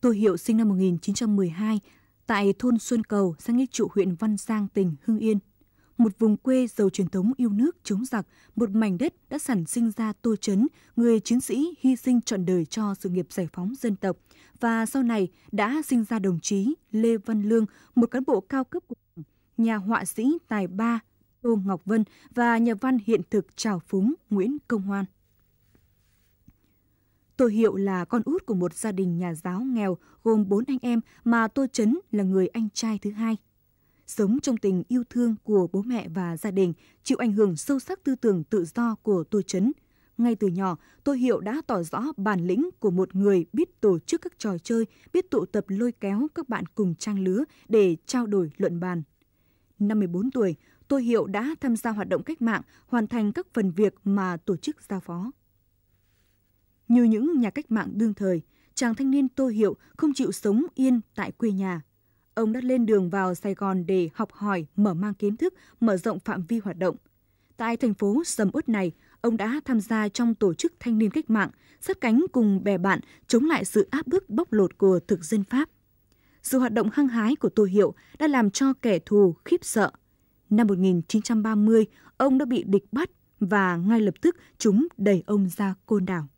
Tô Hiệu sinh năm 1912 tại thôn Xuân Cầu, xã Nghĩa Trụ, huyện Văn Giang, tỉnh Hưng Yên. Một vùng quê giàu truyền thống yêu nước, chống giặc, một mảnh đất đã sản sinh ra Tô Chấn, người chiến sĩ hy sinh trọn đời cho sự nghiệp giải phóng dân tộc. Và sau này đã sinh ra đồng chí Lê Văn Lương, một cán bộ cao cấp của đảng, nhà họa sĩ tài ba Tô Ngọc Vân và nhà văn hiện thực Trào Phúng Nguyễn Công Hoan. Tôi Hiệu là con út của một gia đình nhà giáo nghèo gồm bốn anh em mà tôi Chấn là người anh trai thứ hai. Sống trong tình yêu thương của bố mẹ và gia đình, chịu ảnh hưởng sâu sắc tư tưởng tự do của tôi Chấn. Ngay từ nhỏ, tôi Hiệu đã tỏ rõ bản lĩnh của một người biết tổ chức các trò chơi, biết tụ tập lôi kéo các bạn cùng trang lứa để trao đổi luận bàn. Năm 14 tuổi, tôi Hiệu đã tham gia hoạt động cách mạng, hoàn thành các phần việc mà tổ chức giao phó. Như những nhà cách mạng đương thời, chàng thanh niên Tô Hiệu không chịu sống yên tại quê nhà. Ông đã lên đường vào Sài Gòn để học hỏi, mở mang kiến thức, mở rộng phạm vi hoạt động. Tại thành phố sầm uất này, ông đã tham gia trong tổ chức thanh niên cách mạng, sát cánh cùng bè bạn chống lại sự áp bức bóc lột của thực dân Pháp. Sự hoạt động hăng hái của Tô Hiệu đã làm cho kẻ thù khiếp sợ. Năm 1930, ông đã bị địch bắt và ngay lập tức chúng đẩy ông ra côn đảo.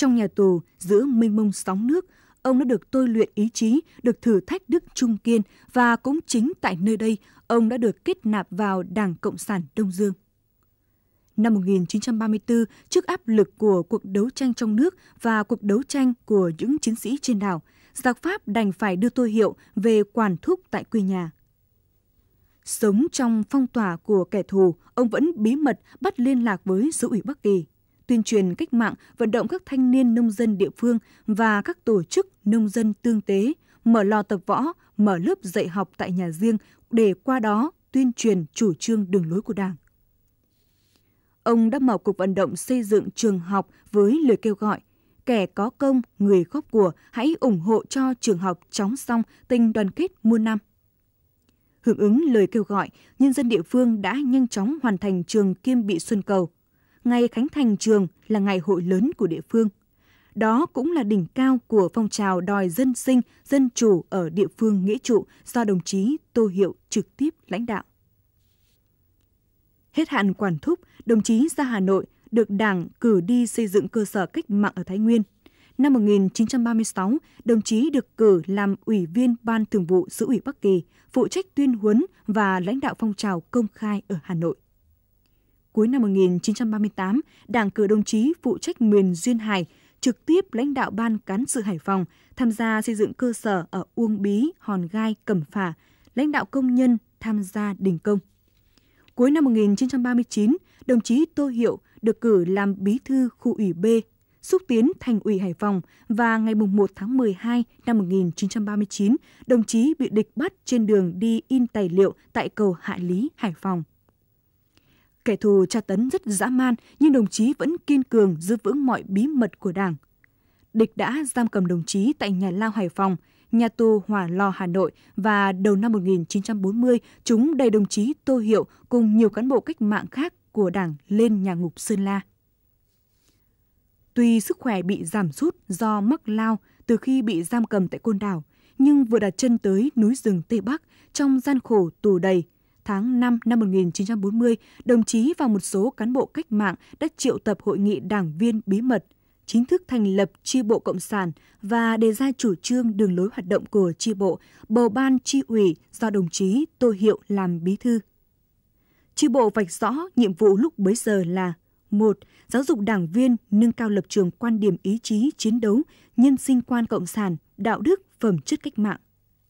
Trong nhà tù, giữa mênh mông sóng nước, ông đã được tôi luyện ý chí, được thử thách đức trung kiên và cũng chính tại nơi đây, ông đã được kết nạp vào Đảng Cộng sản Đông Dương. Năm 1934, trước áp lực của cuộc đấu tranh trong nước và cuộc đấu tranh của những chiến sĩ trên đảo, giặc Pháp đành phải đưa tôi hiệu về quản thúc tại quê nhà. Sống trong phong tỏa của kẻ thù, ông vẫn bí mật bắt liên lạc với sứ ủy Bắc Kỳ tuyên truyền cách mạng, vận động các thanh niên nông dân địa phương và các tổ chức nông dân tương tế, mở lò tập võ, mở lớp dạy học tại nhà riêng để qua đó tuyên truyền chủ trương đường lối của Đảng. Ông đã mở cuộc vận động xây dựng trường học với lời kêu gọi kẻ có công, người góp của hãy ủng hộ cho trường học chóng xong tình đoàn kết muôn năm. Hưởng ứng lời kêu gọi, nhân dân địa phương đã nhanh chóng hoàn thành trường Kim Bị Xuân Cầu – ngày khánh thành trường là ngày hội lớn của địa phương. Đó cũng là đỉnh cao của phong trào đòi dân sinh, dân chủ ở địa phương Nghĩa Trụ do đồng chí Tô Hiệu trực tiếp lãnh đạo. Hết hạn quản thúc, đồng chí ra Hà Nội được Đảng cử đi xây dựng cơ sở cách mạng ở Thái Nguyên. Năm 1936, đồng chí được cử làm ủy viên Ban Thường vụ Sứ ủy Bắc Kỳ, phụ trách tuyên huấn và lãnh đạo phong trào công khai ở Hà Nội cuối năm 1938, Đảng cử đồng chí phụ trách miền Duyên Hải, trực tiếp lãnh đạo ban cán sự Hải Phòng, tham gia xây dựng cơ sở ở Uông Bí, Hòn Gai, Cẩm Phả, lãnh đạo công nhân tham gia đình công. Cuối năm 1939, đồng chí Tô Hiệu được cử làm bí thư khu ủy B, xúc tiến thành ủy Hải Phòng và ngày 1 tháng 12 năm 1939, đồng chí bị địch bắt trên đường đi in tài liệu tại cầu Hạ Lý, Hải Phòng. Kẻ thù tra tấn rất dã man nhưng đồng chí vẫn kiên cường giữ vững mọi bí mật của Đảng. Địch đã giam cầm đồng chí tại nhà lao Hải Phòng, nhà tù Hòa Lò Hà Nội và đầu năm 1940 chúng đầy đồng chí Tô Hiệu cùng nhiều cán bộ cách mạng khác của Đảng lên nhà ngục Sơn La. Tuy sức khỏe bị giảm sút do mắc lao từ khi bị giam cầm tại Côn Đảo, nhưng vừa đặt chân tới núi rừng Tây Bắc trong gian khổ tù đầy – tháng 5 năm 1940, đồng chí và một số cán bộ cách mạng đã triệu tập hội nghị đảng viên bí mật, chính thức thành lập chi bộ Cộng sản và đề ra chủ trương đường lối hoạt động của chi bộ, bầu ban chi ủy do đồng chí Tô Hiệu làm bí thư. Chi bộ vạch rõ nhiệm vụ lúc bấy giờ là một Giáo dục đảng viên nâng cao lập trường quan điểm ý chí chiến đấu, nhân sinh quan cộng sản, đạo đức, phẩm chất cách mạng.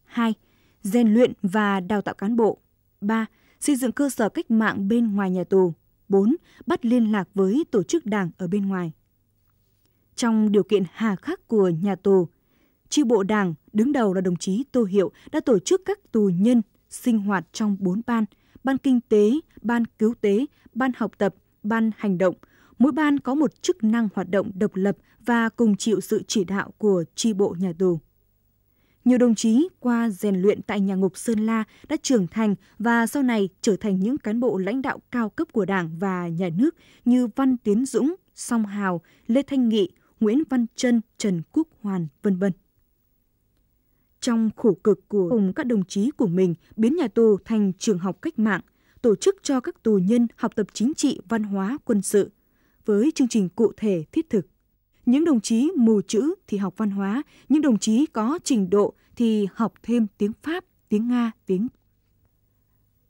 2. Rèn luyện và đào tạo cán bộ. 3. Xây dựng cơ sở cách mạng bên ngoài nhà tù. 4. Bắt liên lạc với tổ chức đảng ở bên ngoài. Trong điều kiện hà khắc của nhà tù, tri bộ đảng đứng đầu là đồng chí Tô Hiệu đã tổ chức các tù nhân sinh hoạt trong 4 ban, ban kinh tế, ban cứu tế, ban học tập, ban hành động. Mỗi ban có một chức năng hoạt động độc lập và cùng chịu sự chỉ đạo của tri bộ nhà tù. Nhiều đồng chí qua rèn luyện tại nhà ngục Sơn La đã trưởng thành và sau này trở thành những cán bộ lãnh đạo cao cấp của Đảng và nhà nước như Văn Tiến Dũng, Song Hào, Lê Thanh Nghị, Nguyễn Văn Trân, Trần Quốc Hoàn, vân vân. Trong khổ cực của cùng các đồng chí của mình biến nhà tù thành trường học cách mạng, tổ chức cho các tù nhân học tập chính trị, văn hóa, quân sự với chương trình cụ thể thiết thực những đồng chí mù chữ thì học văn hóa, những đồng chí có trình độ thì học thêm tiếng Pháp, tiếng Nga, tiếng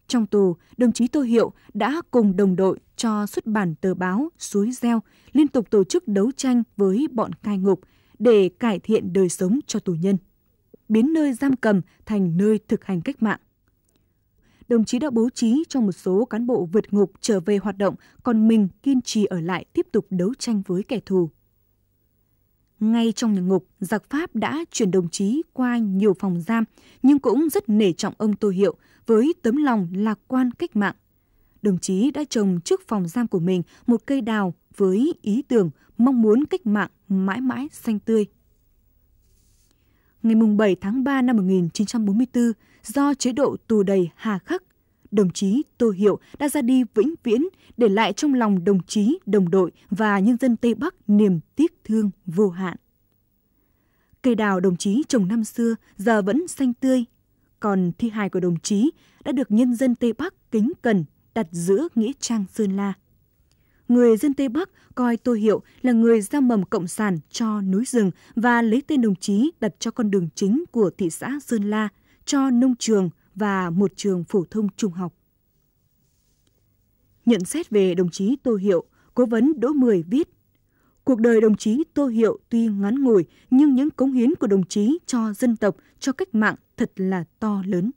trong tù, đồng chí Tô Hiệu đã cùng đồng đội cho xuất bản tờ báo Suối Gieo liên tục tổ chức đấu tranh với bọn cai ngục để cải thiện đời sống cho tù nhân, biến nơi giam cầm thành nơi thực hành cách mạng. Đồng chí đã bố trí cho một số cán bộ vượt ngục trở về hoạt động, còn mình kiên trì ở lại tiếp tục đấu tranh với kẻ thù ngay trong nhà ngục, giặc Pháp đã chuyển đồng chí qua nhiều phòng giam, nhưng cũng rất nể trọng ông Tô Hiệu với tấm lòng lạc quan cách mạng. Đồng chí đã trồng trước phòng giam của mình một cây đào với ý tưởng mong muốn cách mạng mãi mãi xanh tươi. Ngày 7 tháng 3 năm 1944, do chế độ tù đầy hà khắc đồng chí Tô Hiệu đã ra đi vĩnh viễn, để lại trong lòng đồng chí, đồng đội và nhân dân Tây Bắc niềm tiếc thương vô hạn. Cây đào đồng chí trồng năm xưa giờ vẫn xanh tươi, còn thi hài của đồng chí đã được nhân dân Tây Bắc kính cẩn đặt giữa Nghĩa Trang Sơn La. Người dân Tây Bắc coi Tô Hiệu là người gieo mầm cộng sản cho núi rừng và lấy tên đồng chí đặt cho con đường chính của thị xã Sơn La, cho nông trường, và một trường phổ thông trung học. Nhận xét về đồng chí Tô Hiệu, cố vấn Đỗ Mười viết, Cuộc đời đồng chí Tô Hiệu tuy ngắn ngủi nhưng những cống hiến của đồng chí cho dân tộc, cho cách mạng thật là to lớn.